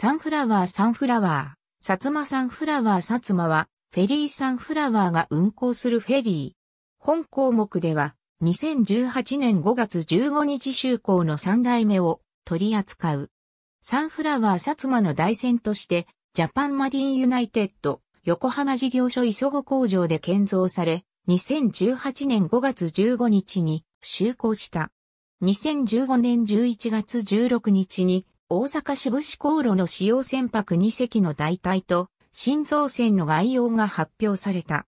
サンフラワーサンフラワー、薩摩サンフラワー薩摩は、フェリーサンフラワーが運行するフェリー。本項目では、2018年5月15日就航の3代目を取り扱う。サンフラワー薩摩の代船として、ジャパンマリンユナイテッド、横浜事業所磯子工場で建造され、2018年5月15日に就航した。2015年11月16日に大阪市部市航路の使用船舶2隻の代替と、新造船の概要が発表された。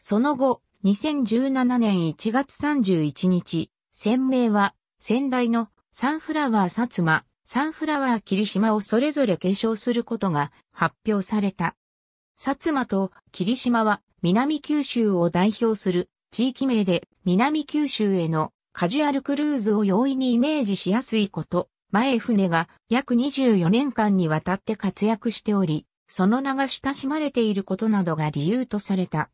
その後、2017年1月31日、船名は、先代のサンフラワー薩摩、サンフラワー霧島をそれぞれ継承することが発表された。薩摩と霧島は南九州を代表する地域名で南九州へのカジュアルクルーズを容易にイメージしやすいこと前船が約24年間にわたって活躍しており、その名が親しまれていることなどが理由とされた。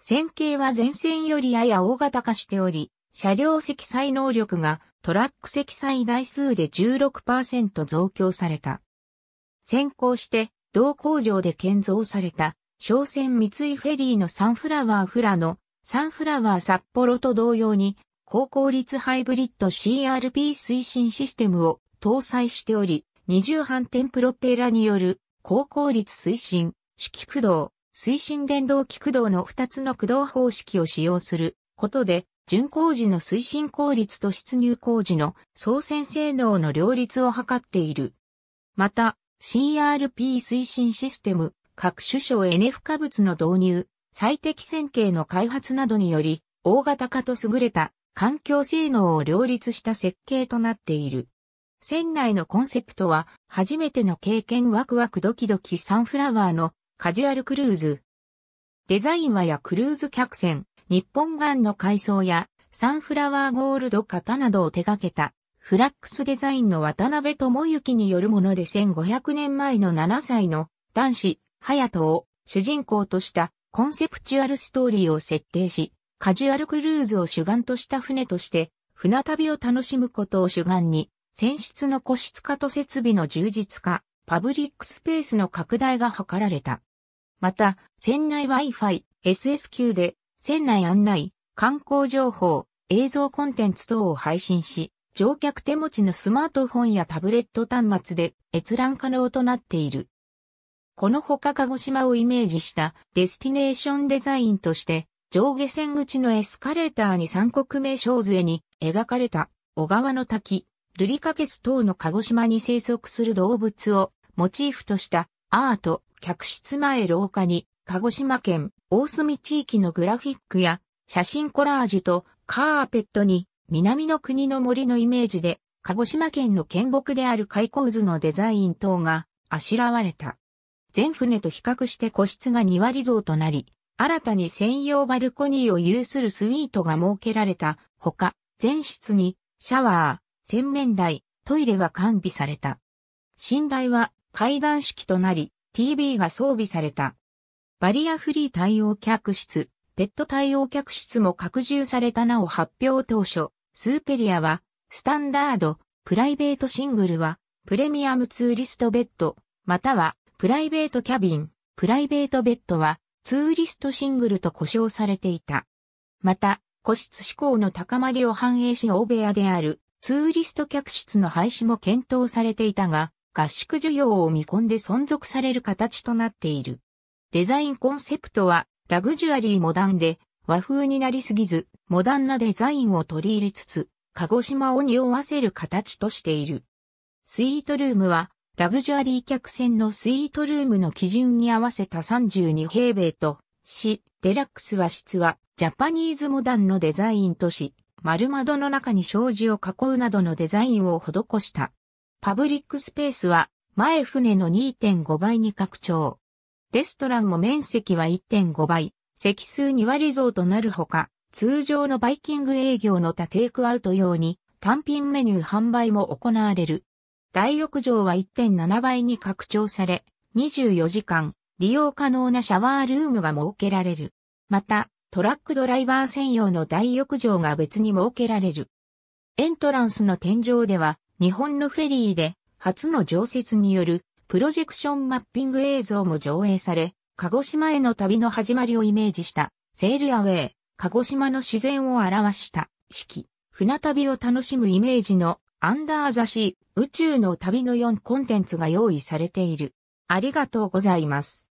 線形は前線よりやや大型化しており、車両積載能力がトラック積載台数で16%増強された。先行して同工場で建造された商船三井フェリーのサンフラワーフラのサンフラワー札幌と同様に高効率ハイブリッド CRP 推進システムを搭載しており、二重反転プロペラによる高効率推進、式駆動、推進電動機駆動の2つの駆動方式を使用することで、巡航時の推進効率と出入工事の操船性能の両立を図っている。また、CRP 推進システム、各種省 NF 化物の導入、最適線形の開発などにより、大型化と優れた環境性能を両立した設計となっている。船内のコンセプトは、初めての経験ワクワクドキドキサンフラワーのカジュアルクルーズ。デザインはやクルーズ客船、日本岸の海藻やサンフラワーゴールド型などを手掛けた、フラックスデザインの渡辺智之によるもので1500年前の7歳の男子、隼人を主人公としたコンセプチュアルストーリーを設定し、カジュアルクルーズを主眼とした船として、船旅を楽しむことを主眼に船室の個室化と設備の充実化、パブリックスペースの拡大が図られた。また、船内 Wi-Fi、SSQ で、船内案内、観光情報、映像コンテンツ等を配信し、乗客手持ちのスマートフォンやタブレット端末で閲覧可能となっている。このほか鹿児島をイメージしたデスティネーションデザインとして、上下線口のエスカレーターに三国名小杖に描かれた小川の滝、ルリカケス等の鹿児島に生息する動物をモチーフとしたアート、客室前廊下に鹿児島県大隅地域のグラフィックや写真コラージュとカーペットに南の国の森のイメージで鹿児島県の県木である開口図のデザイン等があしらわれた。全船と比較して個室が2割増となり、新たに専用バルコニーを有するスイートが設けられたほか、全室にシャワー、洗面台、トイレが完備された。寝台は階段式となり、TV が装備された。バリアフリー対応客室、ペット対応客室も拡充されたなお発表当初、スーペリアは、スタンダード、プライベートシングルは、プレミアムツーリストベッド、または、プライベートキャビン、プライベートベッドは、ツーリストシングルと呼称されていた。また、個室志向の高まりを反映し大部屋であるツーリスト客室の廃止も検討されていたが、合宿需要を見込んで存続される形となっている。デザインコンセプトは、ラグジュアリーモダンで、和風になりすぎず、モダンなデザインを取り入れつつ、鹿児島を匂わせる形としている。スイートルームは、ラグジュアリー客船のスイートルームの基準に合わせた32平米と、し、デラックス和室は、ジャパニーズモダンのデザインとし、丸窓の中に障子を囲うなどのデザインを施した。パブリックスペースは前船の2.5倍に拡張。レストランも面積は1.5倍、席数2割増となるほか、通常のバイキング営業の他テイクアウト用に単品メニュー販売も行われる。大浴場は1.7倍に拡張され、24時間利用可能なシャワールームが設けられる。また、トラックドライバー専用の大浴場が別に設けられる。エントランスの天井では、日本のフェリーで、初の常設による、プロジェクションマッピング映像も上映され、鹿児島への旅の始まりをイメージした、セールアウェイ、鹿児島の自然を表した、式、船旅を楽しむイメージの、アンダーザシー、宇宙の旅の4コンテンツが用意されている。ありがとうございます。